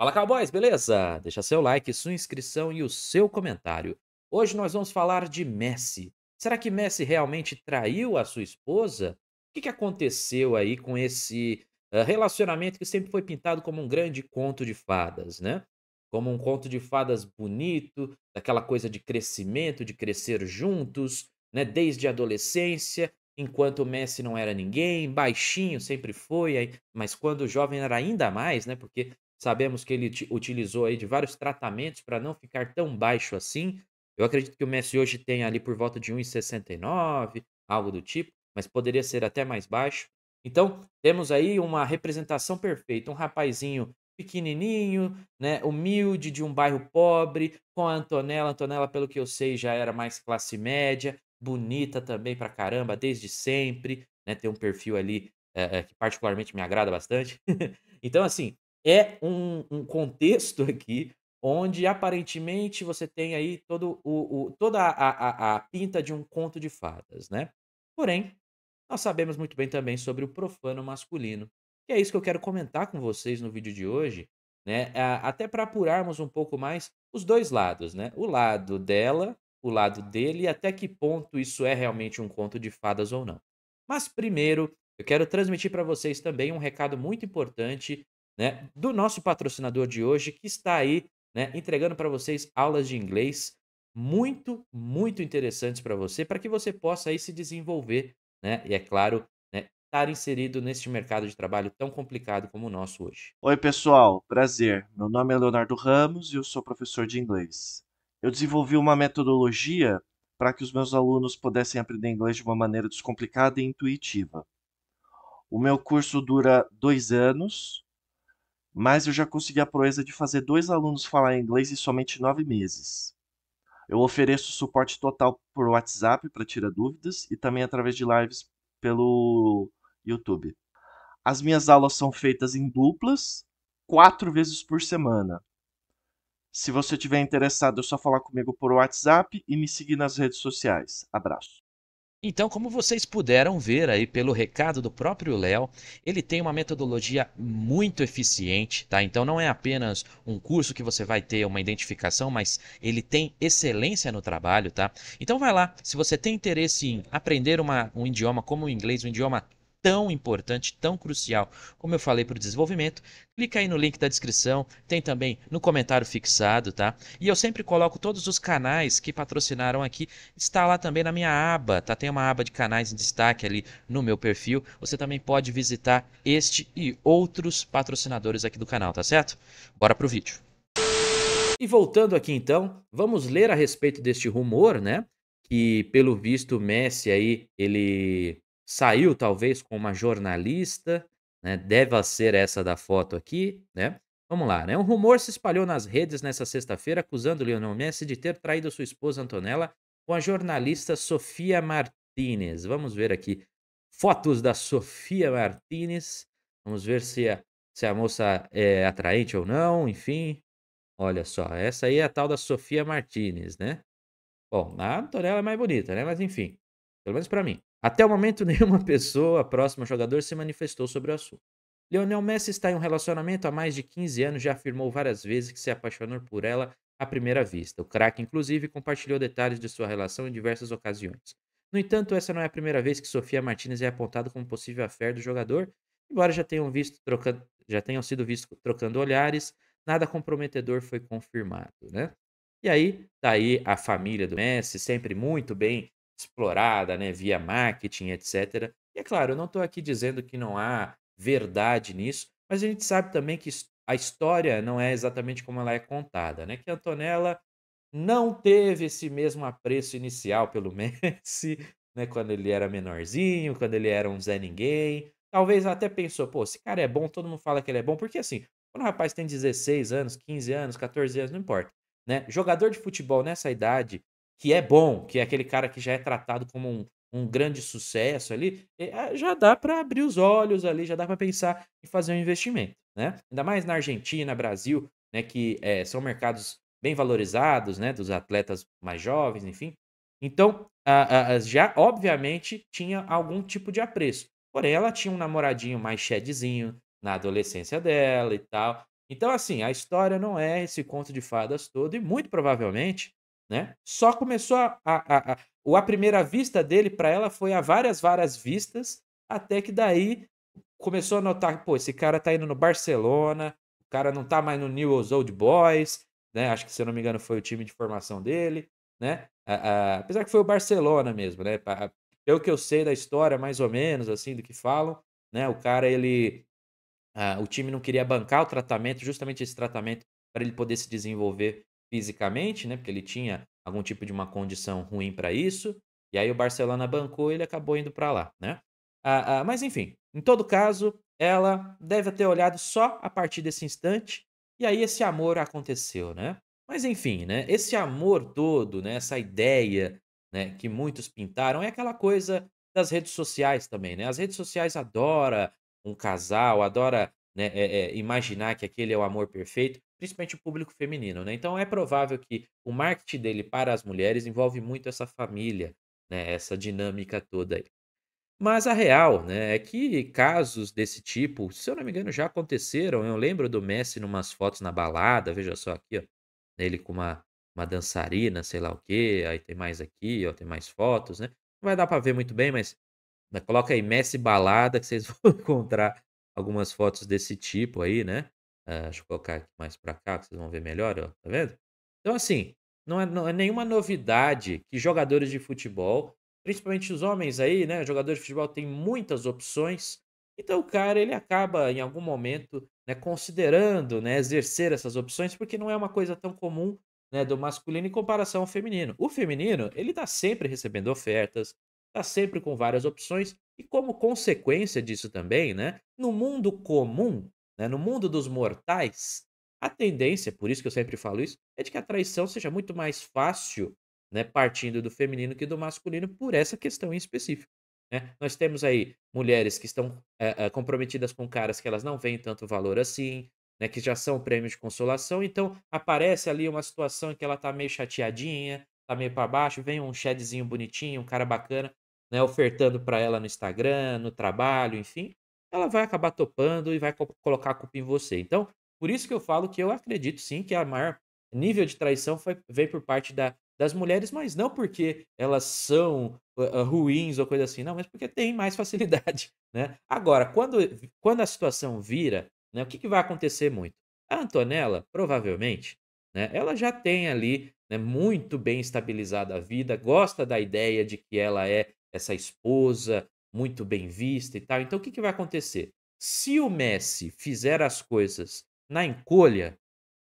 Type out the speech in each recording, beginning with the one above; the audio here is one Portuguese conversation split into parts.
Fala Cowboys, beleza? Deixa seu like, sua inscrição e o seu comentário. Hoje nós vamos falar de Messi. Será que Messi realmente traiu a sua esposa? O que, aconteceu aí com esse eh, relacionamento que sempre foi pintado como um grande conto de fadas, né? Como um conto de fadas bonito, daquela coisa de crescimento, de crescer juntos, né? Desde a adolescência, enquanto o Messi não era ninguém, baixinho sempre foi, mas quando jovem era ainda mais, né? Porque Sabemos que ele utilizou aí de vários tratamentos para não ficar tão baixo assim. Eu acredito que o Messi hoje tem ali por volta de 1,69, algo do tipo, mas poderia ser até mais baixo. Então, temos aí uma representação perfeita, um rapazinho pequenininho, né, humilde, de um bairro pobre, com a Antonella. Antonella, pelo que eu sei, já era mais classe média, bonita também pra caramba, desde sempre, né, tem um perfil ali é, que particularmente me agrada bastante. então, assim, é um, um contexto aqui onde aparentemente você tem aí todo o, o toda a, a, a, pinta de um conto de fadas, né? Porém, nós sabemos muito bem também sobre o profano masculino, que é isso que eu quero comentar com vocês no vídeo de hoje, né? Até para apurarmos um pouco mais os dois lados, né? O lado dela, o lado dele e até que ponto isso é realmente um conto de fadas ou não. Mas primeiro, eu quero transmitir para vocês também um recado muito importante né, do nosso patrocinador de hoje, que está aí né, entregando para vocês aulas de inglês muito, muito interessantes para você, para que você possa aí se desenvolver, né, e é claro, né, estar inserido neste mercado de trabalho tão complicado como o nosso hoje. Oi, pessoal, prazer. Meu nome é Leonardo Ramos e eu sou professor de inglês. Eu desenvolvi uma metodologia para que os meus alunos pudessem aprender inglês de uma maneira descomplicada e intuitiva. O meu curso dura dois anos mas eu já consegui a proeza de fazer dois alunos falar inglês em somente nove meses. Eu ofereço suporte total por WhatsApp para tirar dúvidas e também através de lives pelo YouTube. As minhas aulas são feitas em duplas, quatro vezes por semana. Se você tiver interessado, é só falar comigo por WhatsApp e me seguir nas redes sociais. Abraço. Então, como vocês puderam ver aí pelo recado do próprio Léo, ele tem uma metodologia muito eficiente, tá? Então não é apenas um curso que você vai ter uma identificação, mas ele tem excelência no trabalho, tá? Então vai lá, se você tem interesse em aprender uma, um idioma como o inglês, um idioma tão importante, tão crucial, como eu falei para o desenvolvimento. Clica aí no link da descrição, tem também no comentário fixado, tá? E eu sempre coloco todos os canais que patrocinaram aqui, está lá também na minha aba, tá? Tem uma aba de canais em destaque ali no meu perfil. Você também pode visitar este e outros patrocinadores aqui do canal, tá certo? Bora pro vídeo. E voltando aqui então, vamos ler a respeito deste rumor, né? Que pelo visto o Messi aí, ele saiu talvez com uma jornalista, né? Deva ser essa da foto aqui, né? Vamos lá, né? Um rumor se espalhou nas redes nessa sexta-feira acusando Lionel Messi de ter traído sua esposa Antonella com a jornalista Sofia Martinez. Vamos ver aqui fotos da Sofia Martinez. Vamos ver se a, se a moça é atraente ou não, enfim. Olha só, essa aí é a tal da Sofia Martinez, né? Bom, a Antonella é mais bonita, né? Mas enfim, pelo menos para mim. Até o momento, nenhuma pessoa próxima ao jogador se manifestou sobre o assunto. Lionel Messi está em um relacionamento há mais de 15 anos e já afirmou várias vezes que se apaixonou por ela à primeira vista. O craque, inclusive, compartilhou detalhes de sua relação em diversas ocasiões. No entanto, essa não é a primeira vez que Sofia Martinez é apontada como possível afé do jogador, embora já tenham, visto trocando, já tenham sido vistos trocando olhares, nada comprometedor foi confirmado, né? E aí, tá aí a família do Messi, sempre muito bem explorada, né, via marketing, etc. E é claro, eu não estou aqui dizendo que não há verdade nisso, mas a gente sabe também que a história não é exatamente como ela é contada, né? Que Antonella não teve esse mesmo apreço inicial pelo Messi, né? Quando ele era menorzinho, quando ele era um Zé Ninguém. Talvez até pensou, pô, esse cara é bom, todo mundo fala que ele é bom, porque assim, quando o rapaz tem 16 anos, 15 anos, 14 anos, não importa, né? Jogador de futebol nessa idade, que é bom, que é aquele cara que já é tratado como um, um grande sucesso ali, ah, já dá para abrir os olhos ali, já dá para pensar em fazer um investimento, né? Ainda mais na Argentina, Brasil, né, que é, são mercados bem valorizados, né, dos atletas mais jovens, enfim. Então, a, a, já obviamente tinha algum tipo de apreço. Porém, ela tinha um namoradinho mais chedizinho na adolescência dela e tal. Então, assim, a história não é esse conto de fadas todo e muito provavelmente né? Só começou a, a, a, a, a primeira vista dele para ela foi a várias várias vistas, até que daí começou a notar, pô, esse cara tá indo no Barcelona, o cara não tá mais no Newell's Old Boys, né? Acho que se eu não me engano foi o time de formação dele, né? apesar que foi o Barcelona mesmo, né? Pelo que eu sei da história, mais ou menos assim do que falam, né? O cara ele a, ah, o time não queria bancar o tratamento, justamente esse tratamento para ele poder se desenvolver fisicamente, né? Porque ele tinha algum tipo de uma condição ruim para isso. E aí o Barcelona bancou e ele acabou indo para lá, né? Ah, ah, mas enfim, em todo caso, ela deve ter olhado só a partir desse instante e aí esse amor aconteceu, né? Mas enfim, né? Esse amor todo, né? Essa ideia, né? Que muitos pintaram é aquela coisa das redes sociais também, né? As redes sociais adora um casal, adora né, é, é, imaginar que aquele é o amor perfeito principalmente o público feminino, né? Então é provável que o marketing dele para as mulheres envolve muito essa família, né? Essa dinâmica toda aí. Mas a real, né, é que casos desse tipo, se eu não me engano, já aconteceram. Eu lembro do Messi numas fotos na balada, veja só aqui, ó, ele com uma, uma dançarina, sei lá o quê, aí tem mais aqui, ó, tem mais fotos, né? Não vai dar para ver muito bem, mas né, coloca aí Messi balada que vocês vão encontrar algumas fotos desse tipo aí, né? Eh, deixa eu colocar aqui mais para cá, que vocês vão ver melhor, ó, tá vendo? Então, assim, não é, não é nenhuma novidade que jogadores de futebol, principalmente os homens aí, né? Jogadores de futebol têm muitas opções. Então, o cara, ele acaba, em algum momento, né, considerando, né, exercer essas opções, porque não é uma coisa tão comum, né, do masculino em comparação ao feminino. O feminino, ele está sempre recebendo ofertas, está sempre com várias opções, e como consequência disso também, né, no mundo comum, né? No mundo dos mortais, a tendência, por isso que eu sempre falo isso, é de que a traição seja muito mais fácil, né, partindo do feminino que do masculino, por essa questão em específico. Né? Nós temos aí mulheres que estão é, é, comprometidas com caras que elas não veem tanto valor assim, né, que já são prêmios de consolação, então aparece ali uma situação em que ela está meio chateadinha, está meio para baixo, vem um shadzinho bonitinho, um cara bacana, né, ofertando para ela no Instagram, no trabalho, enfim, ela vai acabar topando e vai co colocar a culpa em você. Então, por isso que eu falo que eu acredito sim que a maior nível de traição foi, vem por parte da, das mulheres, mas não porque elas são uh, ruins ou coisa assim, não, mas porque tem mais facilidade, né? Agora, quando, quando a situação vira, né, o que, que vai acontecer muito? A Antonella, provavelmente, né, ela já tem ali né, muito bem estabilizada a vida, gosta da ideia de que ela é essa esposa muito bem vista e tal. Então o que, que vai acontecer? Se o Messi fizer as coisas na encolha,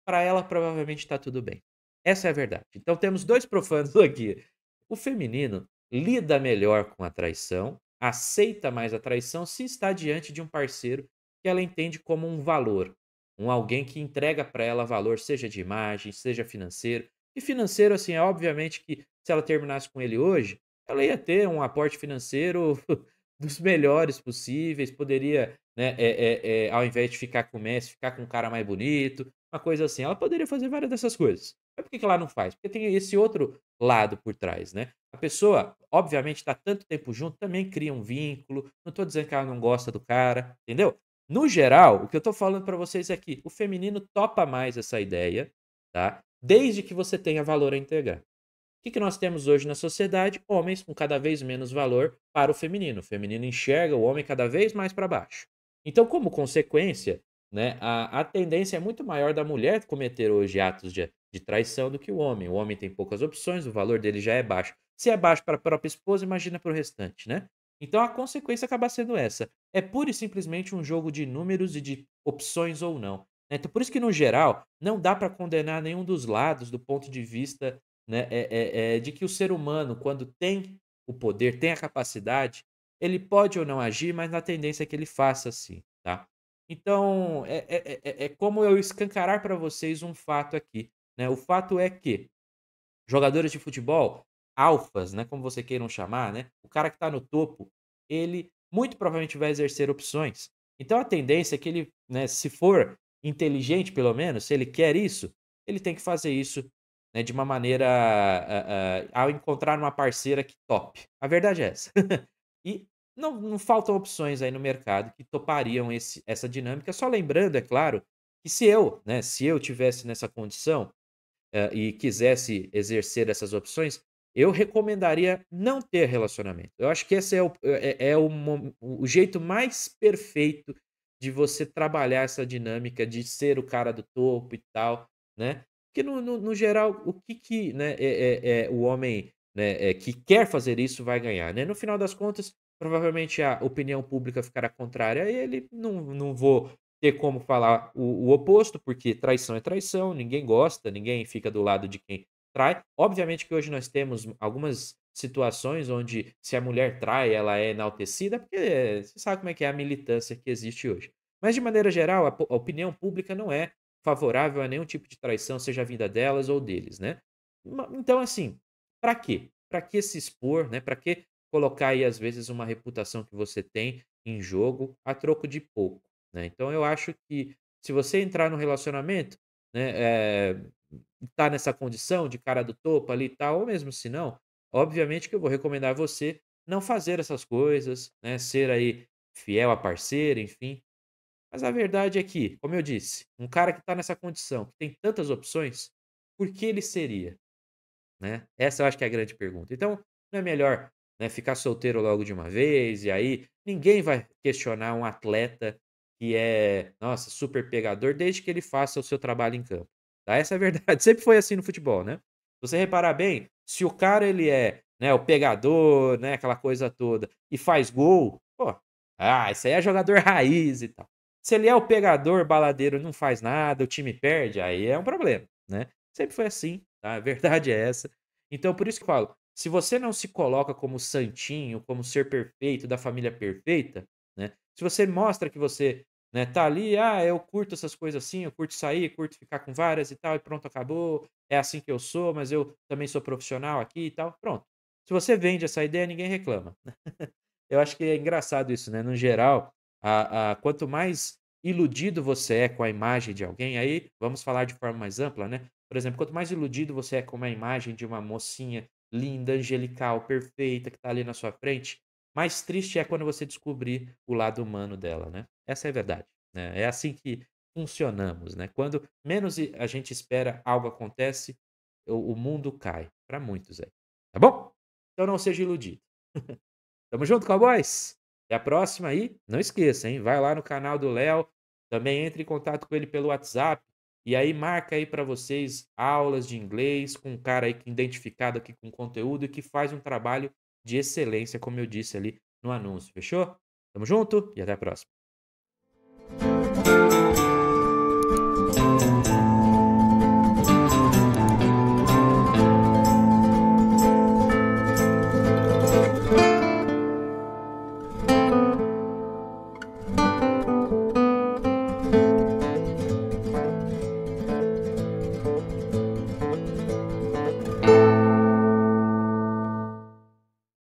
para ela provavelmente está tudo bem. Essa é a verdade. Então temos dois profanos aqui. O feminino lida melhor com a traição, aceita mais a traição se está diante de um parceiro que ela entende como um valor, um alguém que entrega para ela valor, seja de imagem, seja financeiro. E financeiro, assim, é obviamente que se ela terminasse com ele hoje, ela ia ter um aporte financeiro dos melhores possíveis, poderia, né, é, é, é, ao invés de ficar com o Messi, ficar com um cara mais bonito, uma coisa assim. Ela poderia fazer várias dessas coisas. Mas por que, ela não faz? Porque tem esse outro lado por trás, né? A pessoa, obviamente, está tanto tempo junto, também cria um vínculo. Não estou dizendo que ela não gosta do cara, entendeu? No geral, o que eu estou falando para vocês é que o feminino topa mais essa ideia, tá? Desde que você tenha valor a integrar o que nós temos hoje na sociedade? Homens com cada vez menos valor para o feminino. O feminino enxerga o homem cada vez mais para baixo. Então, como consequência, né, a, a tendência é muito maior da mulher cometer hoje atos de, de traição do que o homem. O homem tem poucas opções, o valor dele já é baixo. Se é baixo para a própria esposa, imagina para o restante, né? Então a consequência acaba sendo essa. É pura e simplesmente um jogo de números e de opções ou não. Né? Então, por isso que, no geral, não dá para condenar nenhum dos lados do ponto de vista né, é, é, é, de que o ser humano, quando tem o poder, tem a capacidade, ele pode ou não agir, mas na tendência é que ele faça assim, tá? Então, é é, é, é, é como eu escancarar para vocês um fato aqui. Né? O fato é que jogadores de futebol, alfas, né, como você queiram chamar, né, o cara que está no topo, ele muito provavelmente vai exercer opções. Então, a tendência é que ele, né, se for inteligente, pelo menos, se ele quer isso, ele tem que fazer isso né, de uma maneira uh, uh, ao encontrar uma parceira que top. A verdade é essa. e não, não, faltam opções aí no mercado que topariam esse, essa dinâmica. Só lembrando, é claro, que se eu, né, se eu tivesse nessa condição uh, e quisesse exercer essas opções, eu recomendaria não ter relacionamento. Eu acho que esse é o, é, é, é o, o jeito mais perfeito de você trabalhar essa dinâmica de ser o cara do topo e tal, né? Porque, no, no, no geral, o que, que né, é, é, é o homem né, é, que quer fazer isso vai ganhar? Né? No final das contas, provavelmente a opinião pública ficará contrária a ele. Não, não vou ter como falar o, o oposto, porque traição é traição, ninguém gosta, ninguém fica do lado de quem trai. Obviamente que hoje nós temos algumas situações onde se a mulher trai, ela é enaltecida, porque você sabe como é que é a militância que existe hoje. Mas de maneira geral, a, opinião pública não é favorável a nenhum tipo de traição, seja vinda delas ou deles, né? Então, assim, para quê? Para que se expor, né? Para que colocar aí, às vezes, uma reputação que você tem em jogo a troco de pouco, né? Então, eu acho que se você entrar no relacionamento, né? É, tá nessa condição de cara do topo ali e tal, ou mesmo se não, obviamente que eu vou recomendar a você não fazer essas coisas, né? Ser aí fiel à parceira, enfim, mas a verdade é que, como eu disse, um cara que está nessa condição, que tem tantas opções, por que ele seria? Né? Essa eu acho que é a grande pergunta. Então, não é melhor né, ficar solteiro logo de uma vez, e aí ninguém vai questionar um atleta que é, nossa, super pegador, desde que ele faça o seu trabalho em campo. Tá? Essa é a verdade. Sempre foi assim no futebol, né? Se você reparar bem, se o cara ele é né, o pegador, né, aquela coisa toda, e faz gol, pô, ah, isso aí é jogador raiz e tal. Se ele é o pegador, baladeiro, não faz nada, o time perde, aí é um problema, né? Sempre foi assim, tá? A verdade é essa. Então, por isso que eu falo, se você não se coloca como santinho, como ser perfeito, da família perfeita, né? Se você mostra que você né, tá ali, ah, eu curto essas coisas assim, eu curto sair, curto ficar com várias e tal, e pronto, acabou, é assim que eu sou, mas eu também sou profissional aqui e tal, pronto. Se você vende essa ideia, ninguém reclama. Né? eu acho que é engraçado isso, né? No geral, a, a, quanto mais iludido você é com a imagem de alguém, aí vamos falar de forma mais ampla, né? Por exemplo, quanto mais iludido você é com a imagem de uma mocinha linda, angelical, perfeita, que está ali na sua frente, mais triste é quando você descobrir o lado humano dela, né? Essa é a verdade. Né? É assim que funcionamos, né? Quando menos a gente espera algo acontece, o, o mundo cai. Para muitos aí. É, tá bom? Então não seja iludido. Tamo junto, cowboys! Até a próxima aí, não esqueça, hein? Vai lá no canal do Léo, também entre em contato com ele pelo WhatsApp. E aí marca aí para vocês aulas de inglês com um cara aí que identificado aqui com conteúdo e que faz um trabalho de excelência, como eu disse ali no anúncio. Fechou? Tamo junto e até a próxima.